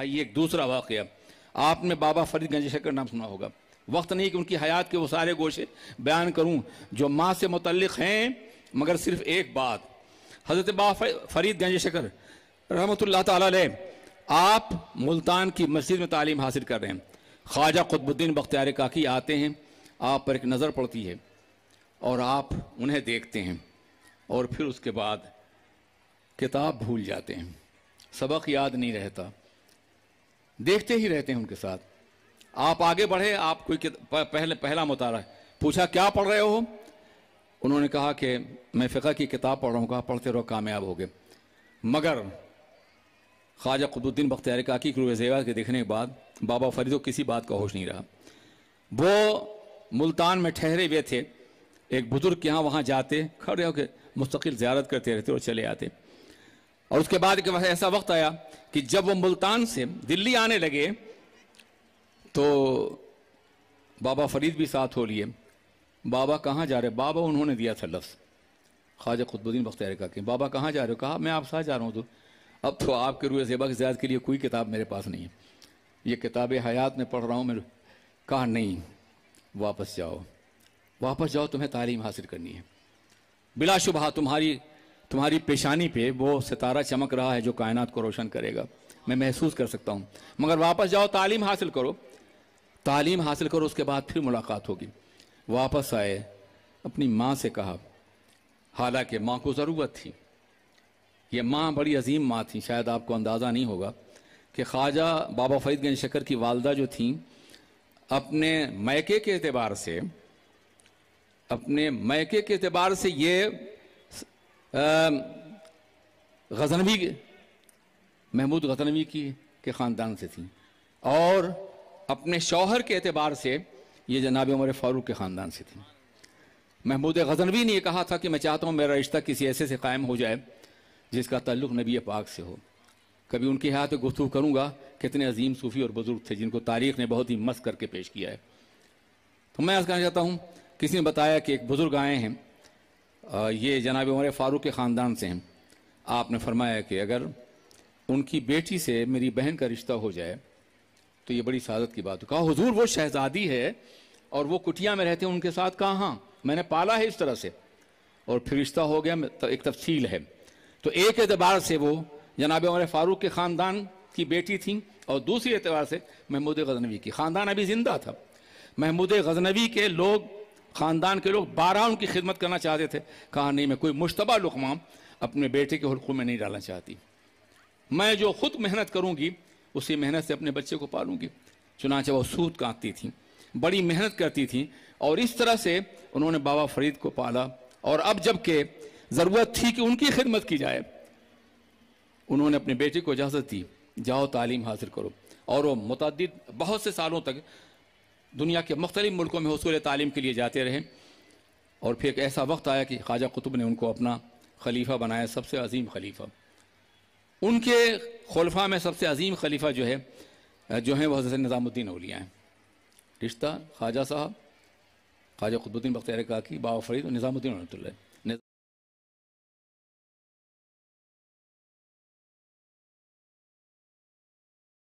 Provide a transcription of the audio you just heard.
आइए एक दूसरा वाक़ आपने बाबा फरीद गंजेशर का नाम सुना होगा वक्त नहीं कि उनकी हयात के वो सारे गोशे बयान करूं जो माँ से मुतलक़ हैं मगर सिर्फ एक बात हज़रत बाबा फरीद गंजेशकर रहमत ला आप मुल्तान की मस्जिद में तालीम हासिल कर रहे हैं ख्वाजा खुतबुद्दीन बख्तियार काकी आते हैं आप पर एक नज़र पड़ती है और आप उन्हें देखते हैं और फिर उसके बाद किताब भूल जाते हैं सबक याद नहीं रहता देखते ही रहते हैं उनके साथ आप आगे बढ़े आप कोई पहले पहला मुतारा है पूछा क्या पढ़ रहे हो उन्होंने कहा कि मैं फ़िका की किताब पढ़ रहा हूँ कहा पढ़ते रहो कामयाब हो गए मगर ख्वाजा कुतुद्दीन बख्तियार काकी क्रूब जेवा के देखने के बाद बाबा फरीदो किसी बात का होश नहीं रहा वो मुल्तान में ठहरे हुए थे एक बुज़ुर्ग के यहाँ वहाँ जाते खड़े होकर मुस्तकिल ज्यारत करते रहते और चले आते और उसके बाद एक ऐसा वक्त आया कि जब वो मुल्तान से दिल्ली आने लगे तो बाबा फरीद भी साथ हो लिए बाबा कहाँ जा रहे बाबा उन्होंने दिया था लफ्ज़ ख्वाजा खुतबुद्दीन बख्तियार का कि बाबा कहाँ जा रहे हो कहा मैं आप साथ जा रहा हूँ तो अब तो आपके रूए सेबा की ज़्यादा के लिए कोई किताब मेरे पास नहीं है ये किताब हयात में पढ़ रहा हूँ मैं कहा नहीं वापस जाओ वापस जाओ तुम्हें तालीम हासिल करनी है बिलाशुबा तुम्हारी तुम्हारी पेशानी पे वो सितारा चमक रहा है जो कायनात को रोशन करेगा मैं महसूस कर सकता हूँ मगर वापस जाओ तालीम हासिल करो तालीम हासिल करो उसके बाद फिर मुलाकात होगी वापस आए अपनी माँ से कहा हालांकि माँ को ज़रूरत थी ये माँ बड़ी अजीम माँ थी शायद आपको अंदाज़ा नहीं होगा कि ख्वाजा बाबा फरीद गंज शकर की वालदा जो थी अपने मैके के अतबार से अपने मैके के अतबार से ये गजनवी महमूद गजनवी की के ख़ानदान से थी और अपने शौहर के एतबार से ये जनाब उमर फारूक के ख़ानदान से थी महमूद गजनवी ने यह कहा था कि मैं चाहता हूँ मेरा रिश्ता किसी ऐसे से कायम हो जाए जिसका तल्लुक़ नबी पाक से हो कभी उनके हाथ गुफ्तु करूँगा कितने अजीम सूफ़ी और बुज़ुर्ग थे जिनको तारीख ने बहुत ही मस्त करके पेश किया है तो मैं आज कहना चाहता हूँ किसी ने बताया कि एक बुज़ुर्ग आए हैं ये जनाब उमर फारूक के ख़ानदान से हैं आपने फरमाया कि अगर उनकी बेटी से मेरी बहन का रिश्ता हो जाए तो ये बड़ी सादत की बात कहा हजूर वो शहजादी है और वो कुटिया में रहते हैं उनके साथ कहा हाँ मैंने पाला है इस तरह से और फिर रिश्ता हो गया तो एक तफसील है तो एक एतबार से वो जनाब उमर फारूक के ख़ानदान की बेटी थी और दूसरे एतबार से महमूद गजनवी की ख़ानदान अभी ज़िंदा था महमूद गजनवी के लोग ख़ानदान के लोग बारह उनकी खिदमत करना चाहते थे कहा नहीं मैं कोई मुशतबा लुकमाम अपने बेटे के हलकों में नहीं डालना चाहती मैं जो खुद मेहनत करूँगी उसी मेहनत से अपने बच्चे को पालूंगी चुनाचे वह सूद कांकती थी बड़ी मेहनत करती थी और इस तरह से उन्होंने बाबा फरीद को पाला और अब जबकि ज़रूरत थी कि उनकी खिदमत की जाए उन्होंने अपने बेटे को इजाज़त दी जाओ तालीम हासिल करो और वो मुतद बहुत से सालों तक दुनिया के मुख्तलिफ मुल्कों में हसूल तालीम के लिए जाते रहे और फिर एक ऐसा वक्त आया कि ख्वाजा कुतुब ने उनको अपना खलीफा बनाया सबसे अजीम खलीफा उनके खलफा में सबसे अजीम खलीफा जो है जो है वह हजरत निज़ामुद्दीन अलिया हैं रिश्ता ख्वाजा साहब ख्वाजा कुतुबुद्दीन बख्तियार का बाबा फरीद और निज़ामुद्दीन रहमत